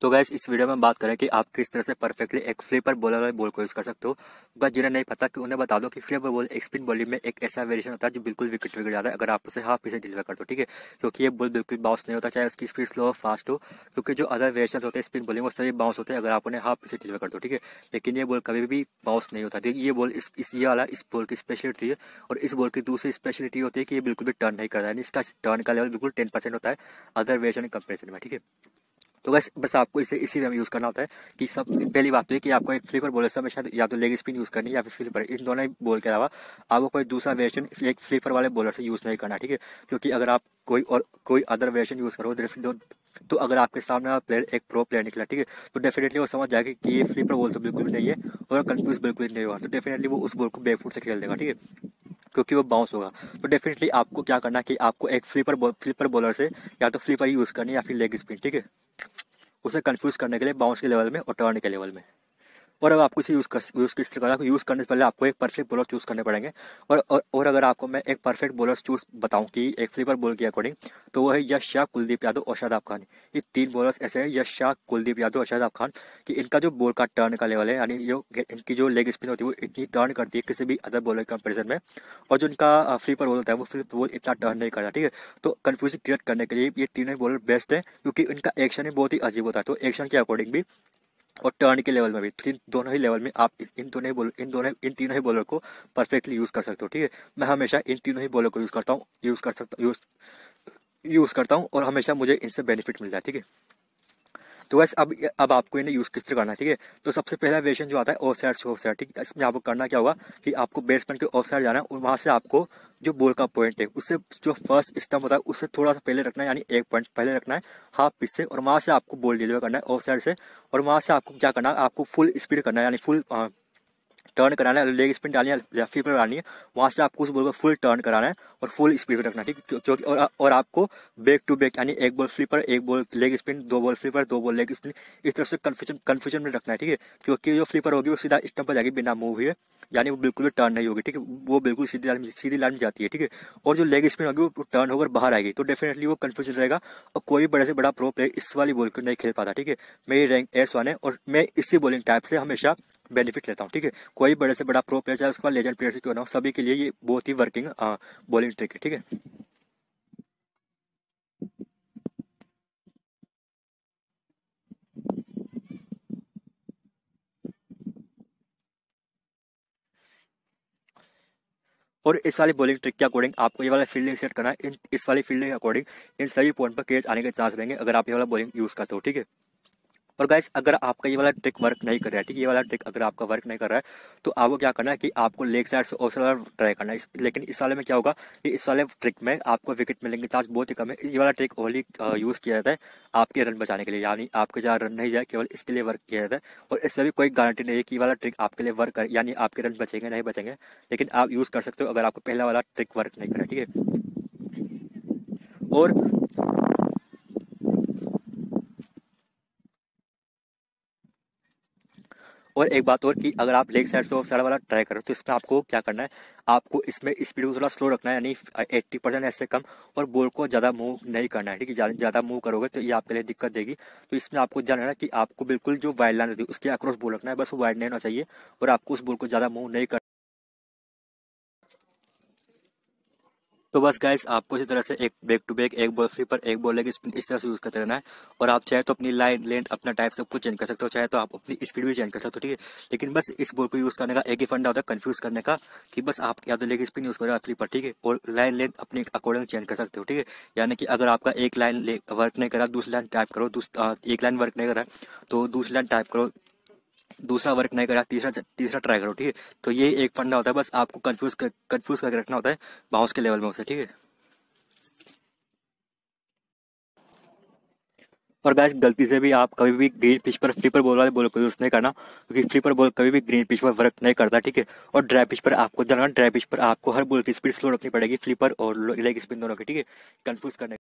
तो गैस इस वीडियो में बात करें कि आप किस तरह से परफेक्टली एक फ्लिपर बॉलर वाले बॉल को यूज़ कर सकते हो बस जिन्हें नहीं पता कि उन्हें बता दो कि फ्लिपर बॉल एक स्पिन बॉलिंग में एक ऐसा वेरिएशन होता है जो बिल्कुल विकेट विकेट जाता है अगर आप उसे हाफ पीछे डिलीवर कर दो ठीक है क्योंकि ये बॉल बिल्कुल बाउंस नहीं होता चाहे उसकी स्पीड स्लो हो फास्ट हो क्योंकि जो अदर वेरिएशन होते हैं स्पिन बॉलिंग वो सभी बाउंस होते हैं अगर आप उन्हें हाफ पीछे डिलीवर कर दो ठीक है लेकिन ये बॉल कभी भी बाउंस नहीं होता ये बॉल इस ये वाला इस बॉल की स्पेशलिटी है और इस बॉल की दूसरी स्पेशलिटी होती है कि ये बिल्कुल भी टर्न नहीं करता है इसका टर्न का लेवल बिल्कुल टेन होता है अदर वेरिएशन कंपेरिजन में ठीक है तो बस बस आपको इसे इसी में यूज़ करना होता है कि सब पहली बात तो है कि आपको एक फ्लिपर बॉलर से शायद या तो लेग स्पिन यूज़ करनी है या फिर फ्लिपर इन दोनों बॉल के अलावा आपको कोई दूसरा वेरिएशन एक फ्लिपर वाले बॉलर से यूज़ नहीं करना ठीक है क्योंकि अगर आप कोई और कोई अदर वेरिएशन यूज़ करो तो अगर आपके सामने प्लेयर एक प्रो प्लेयर निकला ठीक है तो डेफिनेटली वो समझ जाएगा कि ये फ्लिपर बॉल तो बिल्कुल भी नहीं है और कन्फ्यूज बिल्कुल नहीं होगा तो डेफिनेटली वो उस बॉल को बैकफुट से खेल देगा ठीक है क्योंकि वो बाउंस होगा तो डेफिनेटली आपको क्या करना कि आपको एक फ्लिपर फ्लिपर बॉलर से या तो फ्लिपर यूज़ करनी या फिर लेग स्पिन ठीक है उसे कंफ्यूज करने के लिए बाउंस के लेवल में और टर्न के लेवल में और अब आपको इसे यूज़ कर यूज़ किस तरह यूज़ करने से पहले आपको एक परफेक्ट बॉलर चूज़ करने पड़ेंगे और और, और अगर आपको मैं एक परफेक्ट बॉलर चूज़ बताऊं कि एक फ्लिपर बॉल के अकॉर्डिंग तो वो है यश शाह कुलदीप यादव और शादाब खान ये तीन बॉलर्स ऐसे हैं यश शाह कुलदीप यादव और शादाब खान कि इनका जो बॉल का टर्न का लेवल है यानी जो इनकी जो लेग स्पिन होती है वो इतनी टर्न करती है किसी भी अदर बॉलर के कंपेरिजन में और जो इनका फ्लिपर बॉल होता है वो फ्लिप बॉल इतना टर्न नहीं करता ठीक है तो कन्फ्यूजन क्रिएट करने के लिए ये तीनों बॉलर बेस्ट है क्योंकि इनका एक्शन ही बहुत ही अजीब होता है तो एक्शन के अकॉर्डिंग भी और टर्न के लेवल में भी तीन दोनों ही लेवल में आप इस इन दोनों ही बोल इन दोनों इन तीनों ही बॉलर को परफेक्टली यूज़ कर सकते हो ठीक है मैं हमेशा इन तीनों ही बॉलर को यूज़ करता हूँ यूज़ कर सकता यूज़ यूज़ करता हूँ और हमेशा मुझे इनसे बेनिफिट मिलता है ठीक है तो वैसे अब अब आपको इन्हें यूज़ किस तरह करना है ठीक है तो सबसे पहला वेरिएशन जो आता है ऑफ साइड से ऑफ साइड ठीक है इसमें आपको करना क्या होगा कि आपको बेट्समैन के ऑफ साइड जाना है और वहाँ से आपको जो बॉल का पॉइंट है उससे जो फर्स्ट स्टम्प होता है उससे थोड़ा सा पहले रखना है यानी एक पॉइंट पहले रखना है हाफ पिच से और वहाँ से आपको बॉल डिलीवर करना है ऑफ साइड से और वहाँ से आपको क्या करना है आपको फुल स्पीड करना है यानी फुल टर्न कराना है लेग स्पिन डालनी है लेफ्ट फीट डालनी है वहाँ से आपको उस बॉल को फुल टर्न कराना है और फुल स्पीड में रखना ठीक क्योंकि और, और आपको बैक टू बैक यानी एक बॉल फ्लिपर एक बॉल लेग स्पिन दो बॉल स्लीपर दो बॉल लेग स्पिन इस तरह से कन्फ्यूजन कन्फ्यूजन में रखना है ठीक है क्योंकि जो फ्लिपर होगी वो सीधा स्टम्प पर जाएगी बिना मूव हुए यानी वो बिल्कुल भी टर्न नहीं होगी ठीक है वो बिल्कुल सीधी लाइन सीधी लाइन में जाती है ठीक है और जो लेग स्पिन होगी वो टर्न होकर बाहर आएगी तो डेफिनेटली वो कन्फ्यूजन रहेगा और कोई बड़े से बड़ा प्रो प्लेयर इस वाली बॉल को नहीं खेल पाता ठीक है मेरी रैंक एस वन है और मैं इसी बॉलिंग टाइप से हमेशा बेनिफिट लेता हूँ ठीक है कोई बड़े से बड़ा प्रो प्लेयर चाहे उसके बाद लेजेंड प्लेयर से क्यों ना सभी के लिए ये बहुत ही वर्किंग बॉलिंग ट्रिक है ठीक है और इस वाली बॉलिंग ट्रिक के अकॉर्डिंग आपको ये वाला फील्डिंग सेट करना है इस वाली फील्डिंग के अकॉर्डिंग इन सभी पॉइंट पर कैच आने के चांस रहेंगे अगर आप ये वाला बॉलिंग यूज़ करते हो ठीक है और गैस अगर आपका ये वाला ट्रिक वर्क नहीं कर रहा है ठीक है ये वाला ट्रिक अगर आपका वर्क नहीं कर रहा है तो आपको क्या करना है कि आपको लेग साइड से ऑफ ट्राई करना है लेकिन इस वाले में क्या होगा कि इस वाले ट्रिक में आपको विकेट मिलेंगे चांस बहुत ही कम है ये वाला ट्रिक ओनली यूज़ किया जाता है आपके रन बचाने के लिए यानी आपके जहाँ रन नहीं जाए केवल इसके लिए वर्क किया जाता है और इससे भी कोई गारंटी नहीं है कि वाला ट्रिक आपके लिए वर्क कर यानी आपके रन बचेंगे नहीं बचेंगे लेकिन आप यूज़ कर सकते हो अगर आपको पहला वाला ट्रिक वर्क नहीं करा ठीक है और और एक बात और कि अगर आप लेग साइड से ऑफ साइड वाला ट्राई करो तो इसमें आपको क्या करना है आपको इसमें स्पीड को थोड़ा स्लो रखना है यानी एट्टी परसेंट ऐसे कम और बॉल को ज़्यादा मूव नहीं करना है ठीक है ज़्यादा मूव करोगे तो ये आपके लिए दिक्कत देगी तो इसमें आपको ध्यान रखना कि आपको बिल्कुल जो वाइड लाइन होती है उसके अक्रॉस बोल रखना है बस वाइड लाइन होना चाहिए और आपको उस बोल को ज़्यादा मूव नहीं करना तो बस गाइस आपको इसी तरह से एक बैक टू बैक एक बॉल फ्री पर एक बॉल लेगी स्पिन इस तरह से यूज़ करते रहना है और आप चाहे तो अपनी लाइन लेंथ अपना टाइप सब कुछ चेंज कर सकते हो चाहे तो आप अपनी स्पीड भी चेंज कर सकते हो ठीक है लेकिन बस इस बॉल को यूज़ करने का एक ही फंडा होता है कन्फ्यूज़ करने का कि बस आप या तो लेगी स्पिन यूज़ करो फ्री पर ठीक है और लाइन लेंथ अपने अकॉर्डिंग चेंज कर सकते हो ठीक है यानी कि अगर आपका एक लाइन वर्क नहीं करा दूसरी लाइन टाइप करो एक लाइन वर्क नहीं करा तो दूसरी लाइन टाइप करो दूसरा वर्क नहीं करा तीसरा तीसरा ट्राई करो ठीक है तो ये एक फंडा होता है बस आपको कन्फ्यूज कर, कन्फ्यूज करके रखना होता है बाउंस के लेवल में उसे ठीक है और गैस गलती से भी आप कभी भी ग्रीन पिच पर फ्लिपर बॉल वाले बोल को यूज़ नहीं करना क्योंकि फ्लिपर बॉल कभी भी ग्रीन पिच पर वर्क नहीं करता ठीक है और ड्राई पिच पर आपको जाना ड्राई पिच पर आपको हर बोल की स्पीड स्लो रखनी पड़ेगी फ्लिपर और लेग स्पिन दोनों की ठीक है कन्फ्यूज करने